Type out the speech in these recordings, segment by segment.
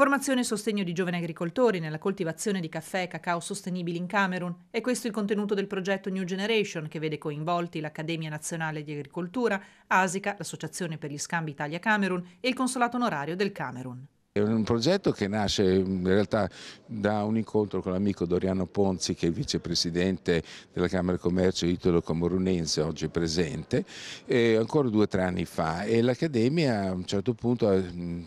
Formazione e sostegno di giovani agricoltori nella coltivazione di caffè e cacao sostenibili in Camerun. È questo il contenuto del progetto New Generation che vede coinvolti l'Accademia Nazionale di Agricoltura, ASICA, l'Associazione per gli Scambi Italia-Camerun e il Consolato Onorario del Camerun. È un progetto che nasce in realtà da un incontro con l'amico Doriano Ponzi che è il vicepresidente della Camera di Commercio Italo Comorunense oggi presente ancora due o tre anni fa e l'Accademia a un certo punto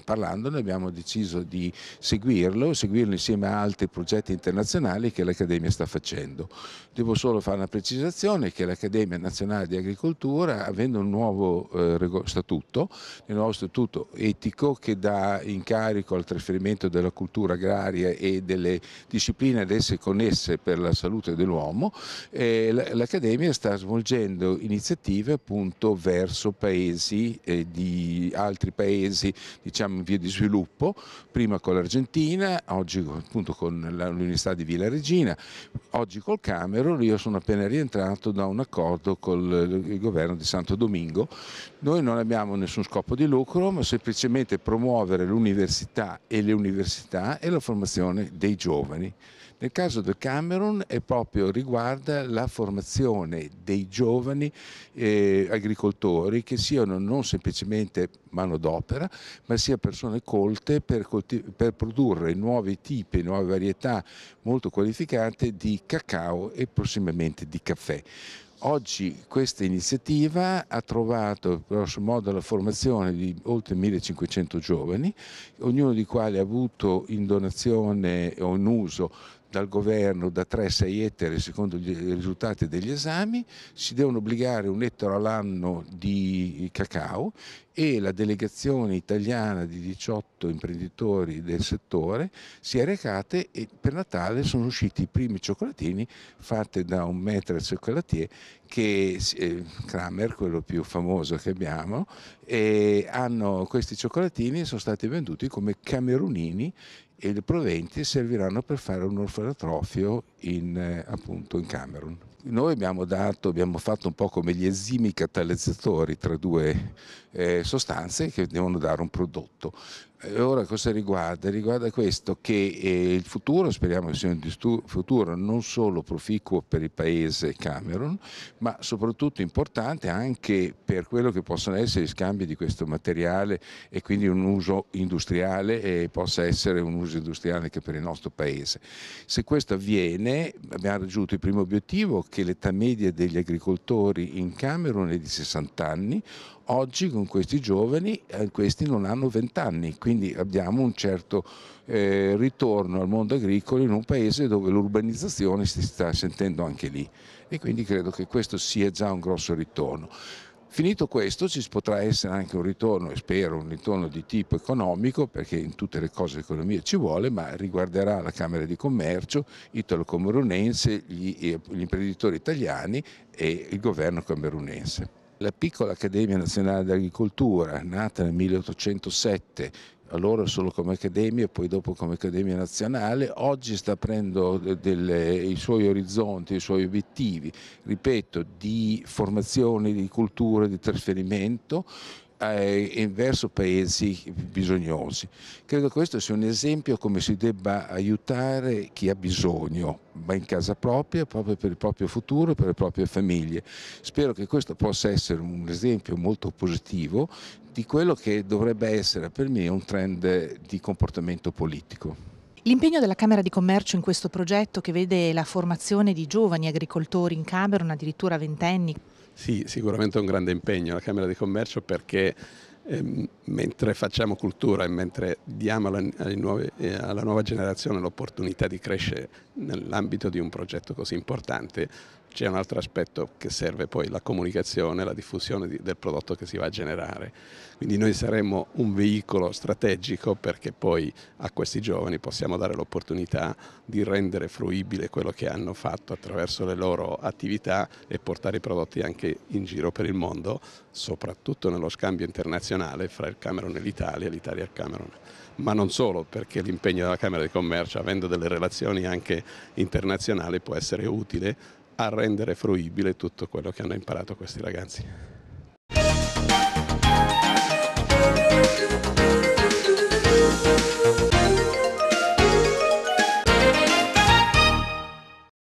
parlandone abbiamo deciso di seguirlo, seguirlo insieme a altri progetti internazionali che l'Accademia sta facendo. Devo solo fare una precisazione che l'Accademia Nazionale di Agricoltura avendo un nuovo eh, statuto, il nuovo statuto etico che dà in carico incarico al trasferimento della cultura agraria e delle discipline ad esse connesse per la salute dell'uomo, eh, l'Accademia sta svolgendo iniziative appunto verso paesi eh, di altri paesi diciamo in via di sviluppo, prima con l'Argentina, oggi appunto con l'Università di Villa Regina, oggi col Camerun, io sono appena rientrato da un accordo con il governo di Santo Domingo. Noi non abbiamo nessun scopo di lucro, ma semplicemente promuovere l'università l'università e le università e la formazione dei giovani. Nel caso del Camerun è proprio riguarda la formazione dei giovani eh, agricoltori che siano non semplicemente manodopera, ma sia persone colte per, per produrre nuovi tipi, nuove varietà molto qualificate di cacao e prossimamente di caffè. Oggi questa iniziativa ha trovato grosso modo la formazione di oltre 1500 giovani, ognuno di quali ha avuto in donazione o in uso dal governo da 3 6 ettari secondo i risultati degli esami, si devono obbligare un ettaro all'anno di cacao e la delegazione italiana di 18 imprenditori del settore si è recate e per Natale sono usciti i primi cioccolatini fatti da un maître cioccolatier che eh, Kramer, quello più famoso che abbiamo, e hanno, questi cioccolatini sono stati venduti come camerunini e i proventi serviranno per fare un orfanotrofio in, eh, appunto in Camerun. Noi abbiamo, dato, abbiamo fatto un po' come gli enzimi catalizzatori tra due eh, sostanze che devono dare un prodotto. Ora cosa riguarda? Riguarda questo che eh, il futuro, speriamo che sia un futuro non solo proficuo per il paese Camerun, ma soprattutto importante anche per quello che possono essere gli scambi di questo materiale e quindi un uso industriale e possa essere un uso industriale anche per il nostro paese. Se questo avviene abbiamo raggiunto il primo obiettivo che l'età media degli agricoltori in Camerun è di 60 anni, Oggi con questi giovani, eh, questi non hanno vent'anni, quindi abbiamo un certo eh, ritorno al mondo agricolo in un paese dove l'urbanizzazione si sta sentendo anche lì e quindi credo che questo sia già un grosso ritorno. Finito questo ci potrà essere anche un ritorno, e spero, un ritorno di tipo economico, perché in tutte le cose l'economia ci vuole, ma riguarderà la Camera di Commercio, Italo Camerunense, gli, eh, gli imprenditori italiani e il governo camerunense. La piccola Accademia Nazionale d'Agricoltura, nata nel 1807, allora solo come accademia e poi dopo come accademia nazionale, oggi sta aprendo delle, i suoi orizzonti, i suoi obiettivi, ripeto, di formazione, di cultura, di trasferimento, ai, eh, verso paesi bisognosi. Credo questo sia un esempio come si debba aiutare chi ha bisogno, ma in casa propria, proprio per il proprio futuro e per le proprie famiglie. Spero che questo possa essere un esempio molto positivo di quello che dovrebbe essere per me un trend di comportamento politico. L'impegno della Camera di Commercio in questo progetto che vede la formazione di giovani agricoltori in Camerun, addirittura ventenni, sì, sicuramente è un grande impegno la Camera di Commercio perché ehm, mentre facciamo cultura e mentre diamo eh, alla nuova generazione l'opportunità di crescere nell'ambito di un progetto così importante, c'è un altro aspetto che serve poi la comunicazione, la diffusione di, del prodotto che si va a generare. Quindi noi saremmo un veicolo strategico perché poi a questi giovani possiamo dare l'opportunità di rendere fruibile quello che hanno fatto attraverso le loro attività e portare i prodotti anche in giro per il mondo, soprattutto nello scambio internazionale fra il Camerun e l'Italia l'Italia e il Camerun. Ma non solo, perché l'impegno della Camera di Commercio, avendo delle relazioni anche internazionali, può essere utile a rendere fruibile tutto quello che hanno imparato questi ragazzi.